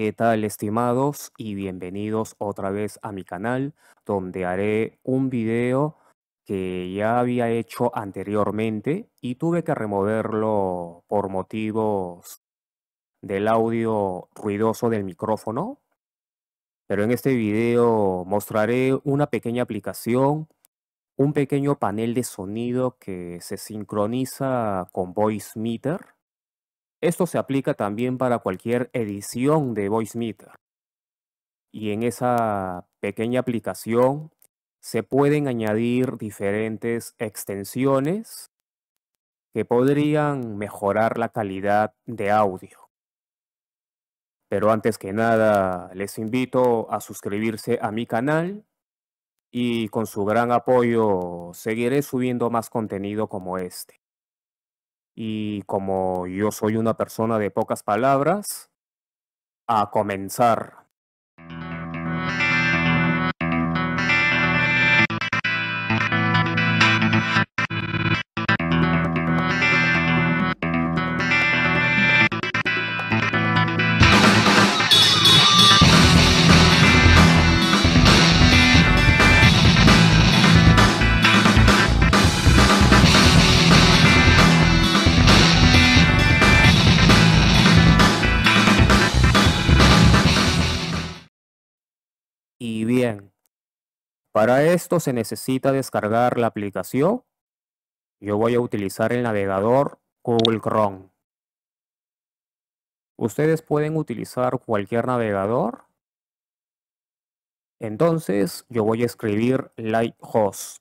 ¿Qué tal estimados? Y bienvenidos otra vez a mi canal donde haré un video que ya había hecho anteriormente y tuve que removerlo por motivos del audio ruidoso del micrófono. Pero en este video mostraré una pequeña aplicación, un pequeño panel de sonido que se sincroniza con Voice Meter esto se aplica también para cualquier edición de VoiceMeter. Y en esa pequeña aplicación se pueden añadir diferentes extensiones que podrían mejorar la calidad de audio. Pero antes que nada, les invito a suscribirse a mi canal y con su gran apoyo seguiré subiendo más contenido como este. Y como yo soy una persona de pocas palabras, a comenzar. Para esto se necesita descargar la aplicación. Yo voy a utilizar el navegador Google Chrome. Ustedes pueden utilizar cualquier navegador. Entonces yo voy a escribir Lighthouse.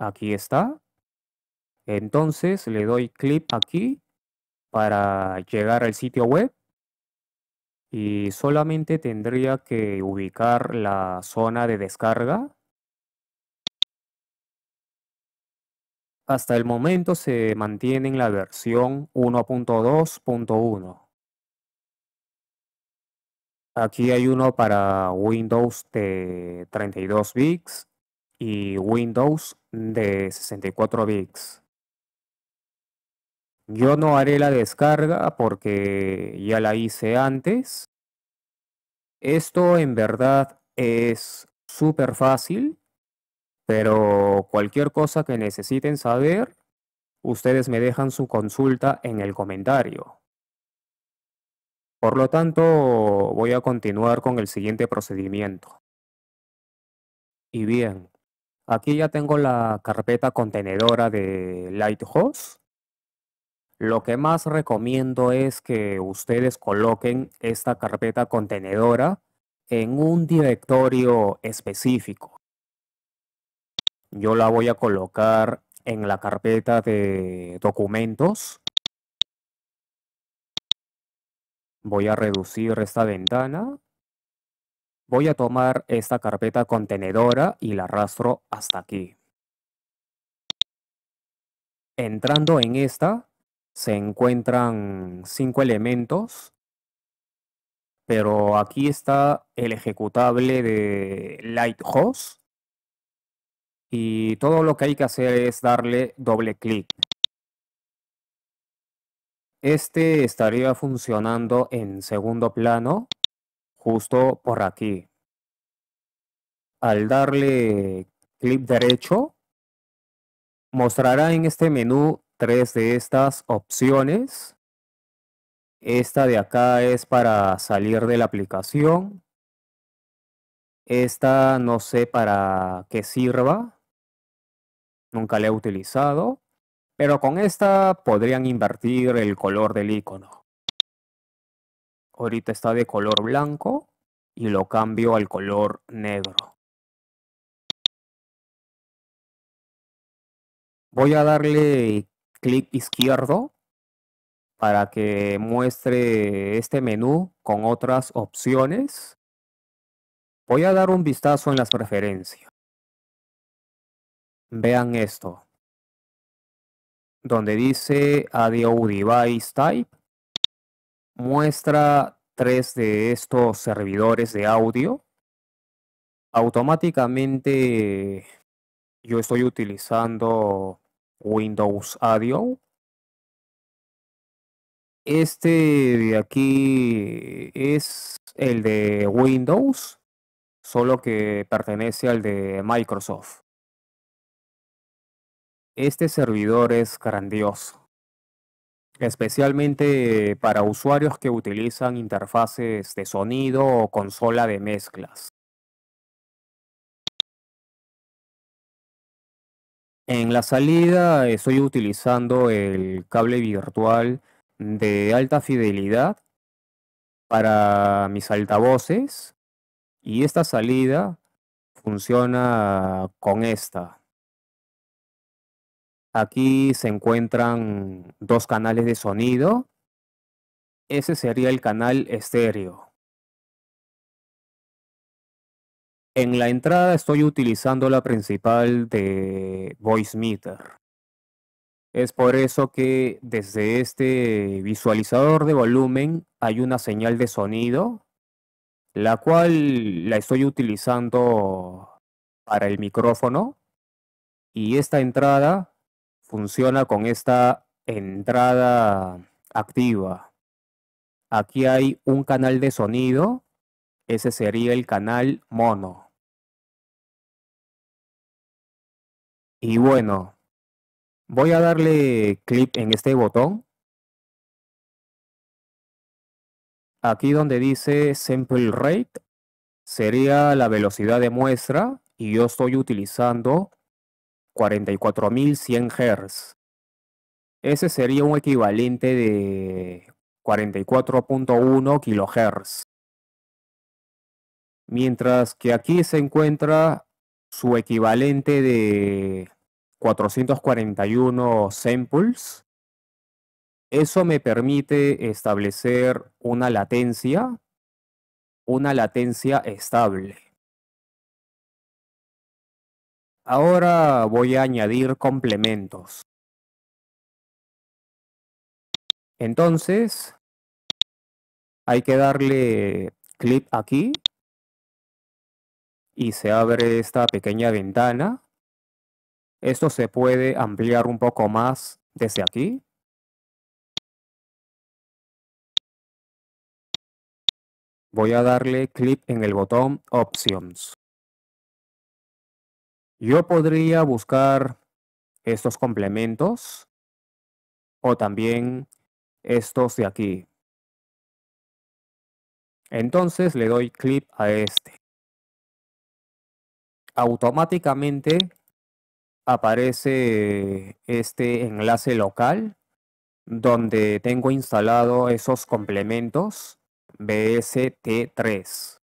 Aquí está. Entonces le doy clic aquí para llegar al sitio web y solamente tendría que ubicar la zona de descarga. Hasta el momento se mantiene en la versión 1.2.1. Aquí hay uno para Windows de 32 bits y Windows de 64 bits. Yo no haré la descarga porque ya la hice antes. Esto en verdad es súper fácil, pero cualquier cosa que necesiten saber, ustedes me dejan su consulta en el comentario. Por lo tanto, voy a continuar con el siguiente procedimiento. Y bien, aquí ya tengo la carpeta contenedora de Lighthouse. Lo que más recomiendo es que ustedes coloquen esta carpeta contenedora en un directorio específico. Yo la voy a colocar en la carpeta de documentos. Voy a reducir esta ventana. Voy a tomar esta carpeta contenedora y la arrastro hasta aquí. Entrando en esta, se encuentran cinco elementos, pero aquí está el ejecutable de Lighthouse y todo lo que hay que hacer es darle doble clic. Este estaría funcionando en segundo plano, justo por aquí. Al darle clic derecho, mostrará en este menú tres de estas opciones. Esta de acá es para salir de la aplicación. Esta no sé para qué sirva. Nunca la he utilizado. Pero con esta podrían invertir el color del icono. Ahorita está de color blanco y lo cambio al color negro. voy a darle clic izquierdo para que muestre este menú con otras opciones. Voy a dar un vistazo en las preferencias. Vean esto. Donde dice audio Device Type, muestra tres de estos servidores de audio. Automáticamente yo estoy utilizando Windows Audio. Este de aquí es el de Windows, solo que pertenece al de Microsoft. Este servidor es grandioso, especialmente para usuarios que utilizan interfaces de sonido o consola de mezclas. En la salida estoy utilizando el cable virtual de alta fidelidad para mis altavoces y esta salida funciona con esta. Aquí se encuentran dos canales de sonido. Ese sería el canal estéreo. En la entrada estoy utilizando la principal de VoiceMeter. Es por eso que desde este visualizador de volumen hay una señal de sonido, la cual la estoy utilizando para el micrófono. Y esta entrada funciona con esta entrada activa. Aquí hay un canal de sonido, ese sería el canal mono. Y bueno, voy a darle clic en este botón. Aquí donde dice Sample Rate sería la velocidad de muestra y yo estoy utilizando 44.100 Hz. Ese sería un equivalente de 44.1 kHz. Mientras que aquí se encuentra su equivalente de 441 samples. Eso me permite establecer una latencia, una latencia estable. Ahora voy a añadir complementos. Entonces, hay que darle clic aquí y se abre esta pequeña ventana esto se puede ampliar un poco más desde aquí. Voy a darle clic en el botón Options. Yo podría buscar estos complementos o también estos de aquí. Entonces le doy clic a este. Automáticamente aparece este enlace local donde tengo instalado esos complementos BST3.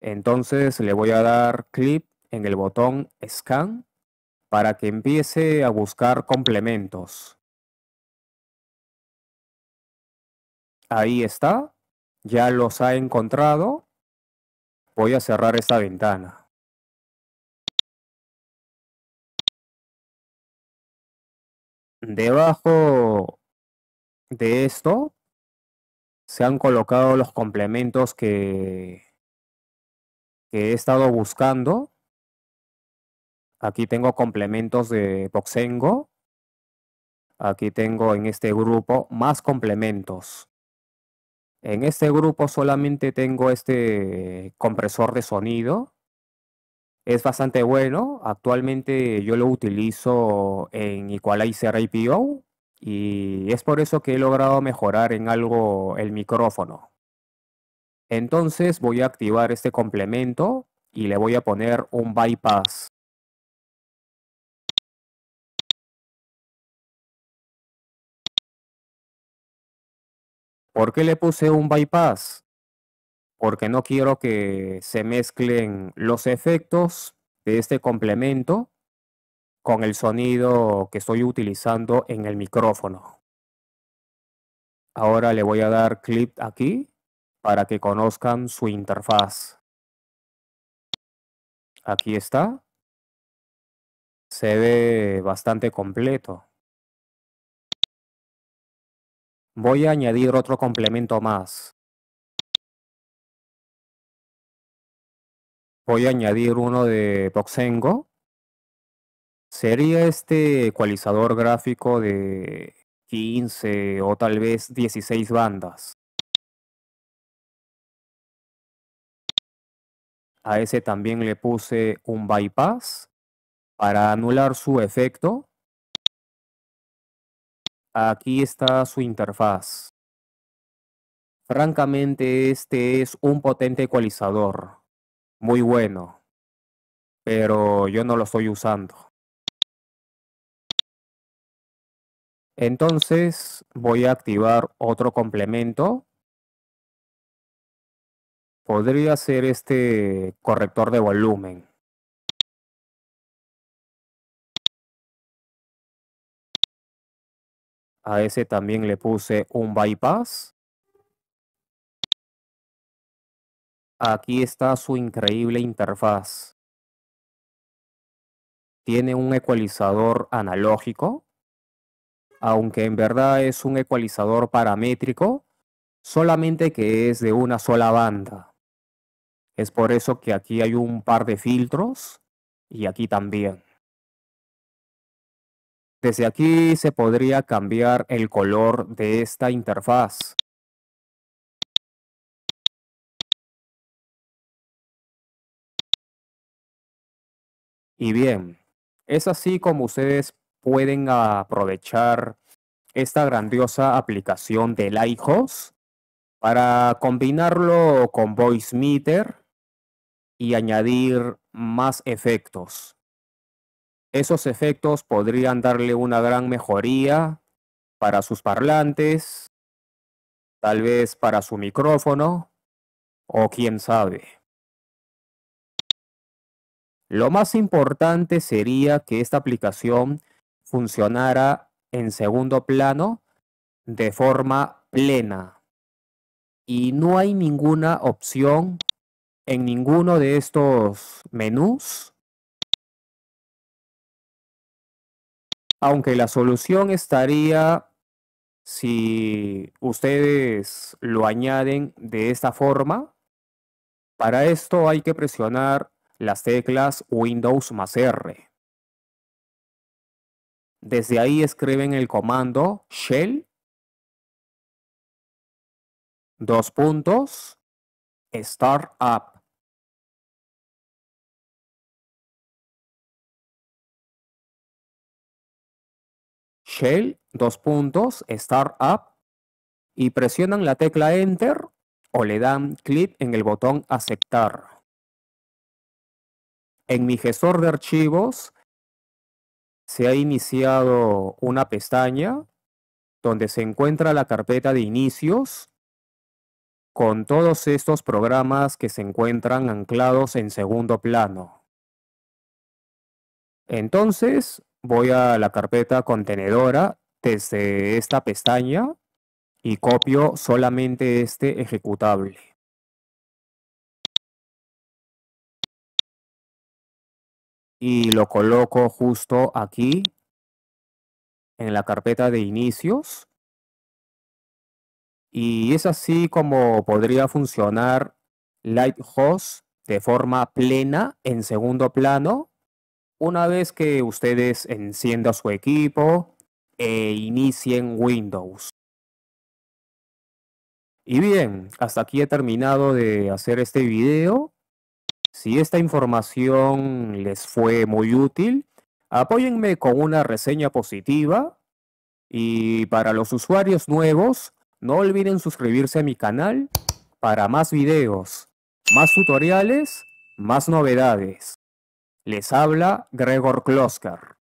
Entonces le voy a dar clic en el botón Scan para que empiece a buscar complementos. Ahí está, ya los ha encontrado. Voy a cerrar esta ventana. Debajo de esto se han colocado los complementos que, he estado buscando. Aquí tengo complementos de Boxengo. Aquí tengo en este grupo más complementos. En este grupo solamente tengo este compresor de sonido es bastante bueno. Actualmente yo lo utilizo en Equalizer IPO y es por eso que he logrado mejorar en algo el micrófono. Entonces voy a activar este complemento y le voy a poner un bypass. ¿Por qué le puse un bypass? porque no quiero que se mezclen los efectos de este complemento con el sonido que estoy utilizando en el micrófono. Ahora le voy a dar clip aquí para que conozcan su interfaz. Aquí está. Se ve bastante completo. Voy a añadir otro complemento más. voy a añadir uno de Boxengo. Sería este ecualizador gráfico de 15 o tal vez 16 bandas. A ese también le puse un bypass para anular su efecto. Aquí está su interfaz. Francamente, este es un potente ecualizador muy bueno, pero yo no lo estoy usando. Entonces voy a activar otro complemento. Podría ser este corrector de volumen. A ese también le puse un bypass. Aquí está su increíble interfaz. Tiene un ecualizador analógico, aunque en verdad es un ecualizador paramétrico, solamente que es de una sola banda. Es por eso que aquí hay un par de filtros y aquí también. Desde aquí se podría cambiar el color de esta interfaz Y bien, es así como ustedes pueden aprovechar esta grandiosa aplicación de Lighthouse para combinarlo con VoiceMeter y añadir más efectos. Esos efectos podrían darle una gran mejoría para sus parlantes, tal vez para su micrófono o quién sabe. Lo más importante sería que esta aplicación funcionara en segundo plano de forma plena. Y no hay ninguna opción en ninguno de estos menús. Aunque la solución estaría si ustedes lo añaden de esta forma. Para esto hay que presionar las teclas Windows más R. Desde ahí escriben el comando shell, dos puntos, start up. shell, dos puntos, start y presionan la tecla enter o le dan clic en el botón aceptar. En mi gestor de archivos se ha iniciado una pestaña donde se encuentra la carpeta de inicios con todos estos programas que se encuentran anclados en segundo plano. Entonces voy a la carpeta contenedora desde esta pestaña y copio solamente este ejecutable. y lo coloco justo aquí en la carpeta de inicios. Y es así como podría funcionar Lighthouse de forma plena en segundo plano. Una vez que ustedes enciendan su equipo e inicien Windows. Y bien, hasta aquí he terminado de hacer este video. Si esta información les fue muy útil, apóyenme con una reseña positiva y para los usuarios nuevos, no olviden suscribirse a mi canal para más videos, más tutoriales, más novedades. Les habla Gregor Klosker.